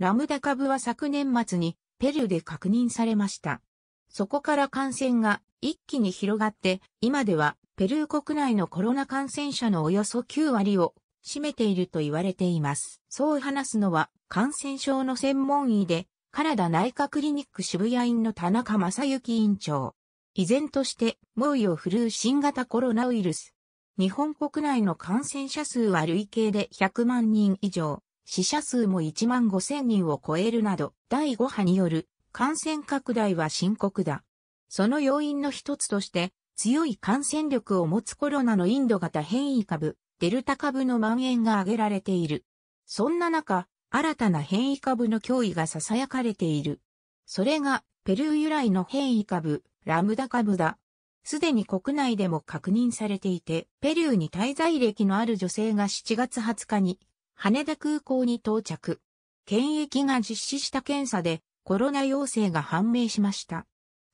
ラムダ株は昨年末にペルーで確認されました。そこから感染が一気に広がって、今ではペルー国内のコロナ感染者のおよそ9割を占めていると言われています。そう話すのは感染症の専門医で、カナダ内科クリニック渋谷院の田中正幸院長。依然として猛威を振るう新型コロナウイルス。日本国内の感染者数は累計で100万人以上。死者数も1万5千人を超えるなど、第5波による感染拡大は深刻だ。その要因の一つとして、強い感染力を持つコロナのインド型変異株、デルタ株の蔓延が挙げられている。そんな中、新たな変異株の脅威が囁かれている。それが、ペルー由来の変異株、ラムダ株だ。すでに国内でも確認されていて、ペルーに滞在歴のある女性が7月20日に羽田空港に到着。検疫が実施した検査でコロナ陽性が判明しました。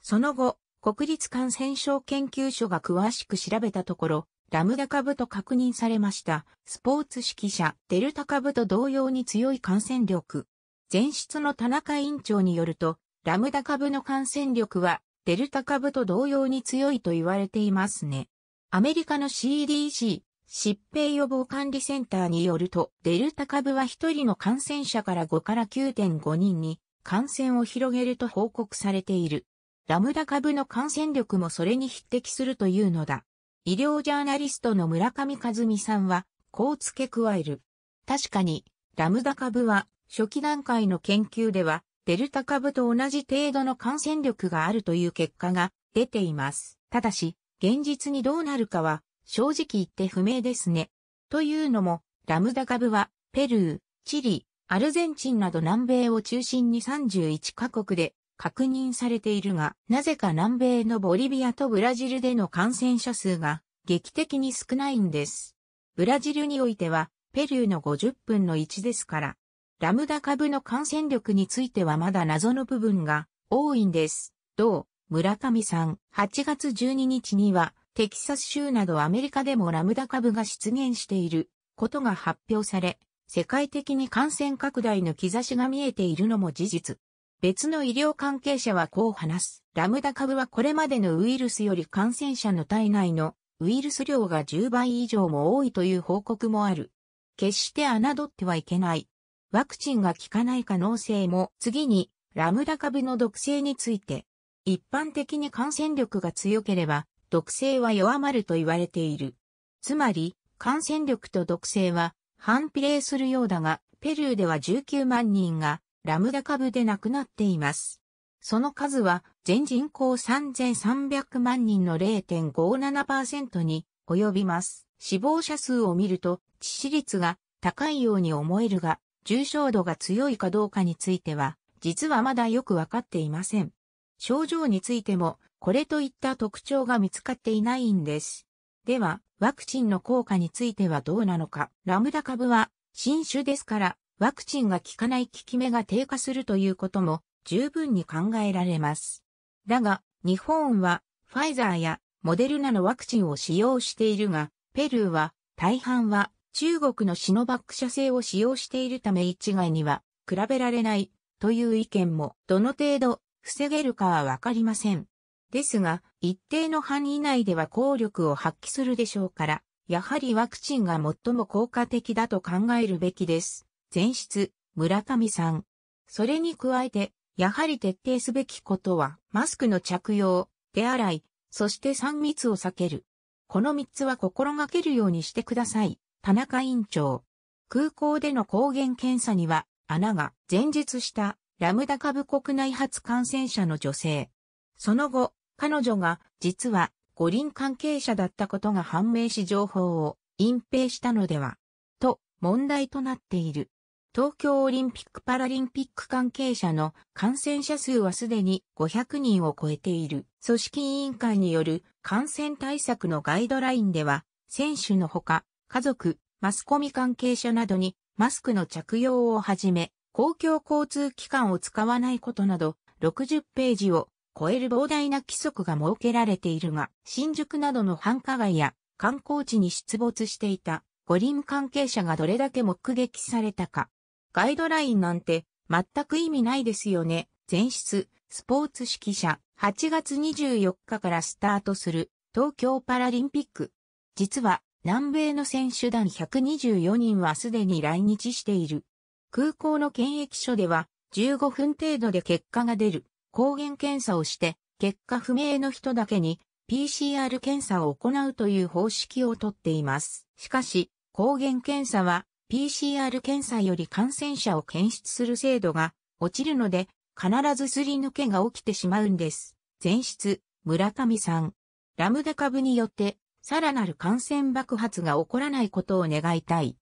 その後、国立感染症研究所が詳しく調べたところ、ラムダ株と確認されました。スポーツ指揮者、デルタ株と同様に強い感染力。前室の田中委員長によると、ラムダ株の感染力は、デルタ株と同様に強いと言われていますね。アメリカの CDC、疾病予防管理センターによると、デルタ株は1人の感染者から5から9.5人に感染を広げると報告されている。ラムダ株の感染力もそれに匹敵するというのだ。医療ジャーナリストの村上和美さんは、こう付け加える。確かに、ラムダ株は、初期段階の研究では、デルタ株と同じ程度の感染力があるという結果が出ています。ただし、現実にどうなるかは正直言って不明ですね。というのも、ラムダ株は、ペルー、チリ、アルゼンチンなど南米を中心に31カ国で確認されているが、なぜか南米のボリビアとブラジルでの感染者数が劇的に少ないんです。ブラジルにおいては、ペルーの50分の1ですから、ラムダ株の感染力についてはまだ謎の部分が多いんです。同、村上さん、8月12日には、テキサス州などアメリカでもラムダ株が出現していることが発表され、世界的に感染拡大の兆しが見えているのも事実。別の医療関係者はこう話す。ラムダ株はこれまでのウイルスより感染者の体内のウイルス量が10倍以上も多いという報告もある。決して侮ってはいけない。ワクチンが効かない可能性も次にラムダ株の毒性について一般的に感染力が強ければ毒性は弱まると言われている。つまり、感染力と毒性は反比例するようだが、ペルーでは19万人がラムダ株で亡くなっています。その数は全人口3300万人の0.57%に及びます。死亡者数を見ると致死率が高いように思えるが、重症度が強いかどうかについては、実はまだよくわかっていません。症状についてもこれといった特徴が見つかっていないんです。では、ワクチンの効果についてはどうなのか。ラムダ株は新種ですから、ワクチンが効かない効き目が低下するということも十分に考えられます。だが、日本はファイザーやモデルナのワクチンを使用しているが、ペルーは大半は中国のシノバック社製を使用しているため一概には比べられないという意見もどの程度防げるかはわかりません。ですが、一定の範囲内では効力を発揮するでしょうから、やはりワクチンが最も効果的だと考えるべきです。前室、村上さん。それに加えて、やはり徹底すべきことは、マスクの着用、手洗い、そして3密を避ける。この3つは心がけるようにしてください。田中委員長。空港での抗原検査には、穴が前述したラムダ株国内発感染者の女性。その後、彼女が実は五輪関係者だったことが判明し情報を隠蔽したのでは、と問題となっている。東京オリンピック・パラリンピック関係者の感染者数はすでに500人を超えている。組織委員会による感染対策のガイドラインでは、選手のほか、家族、マスコミ関係者などにマスクの着用をはじめ、公共交通機関を使わないことなど、60ページを超える膨大な規則が設けられているが、新宿などの繁華街や観光地に出没していた五輪関係者がどれだけ目撃されたか。ガイドラインなんて全く意味ないですよね。前室、スポーツ指揮者、8月24日からスタートする東京パラリンピック。実は南米の選手団124人はすでに来日している。空港の検疫所では15分程度で結果が出る。抗原検査をして、結果不明の人だけに PCR 検査を行うという方式をとっています。しかし、抗原検査は PCR 検査より感染者を検出する精度が落ちるので、必ずすり抜けが起きてしまうんです。前室、村上さん。ラムダ株によって、さらなる感染爆発が起こらないことを願いたい。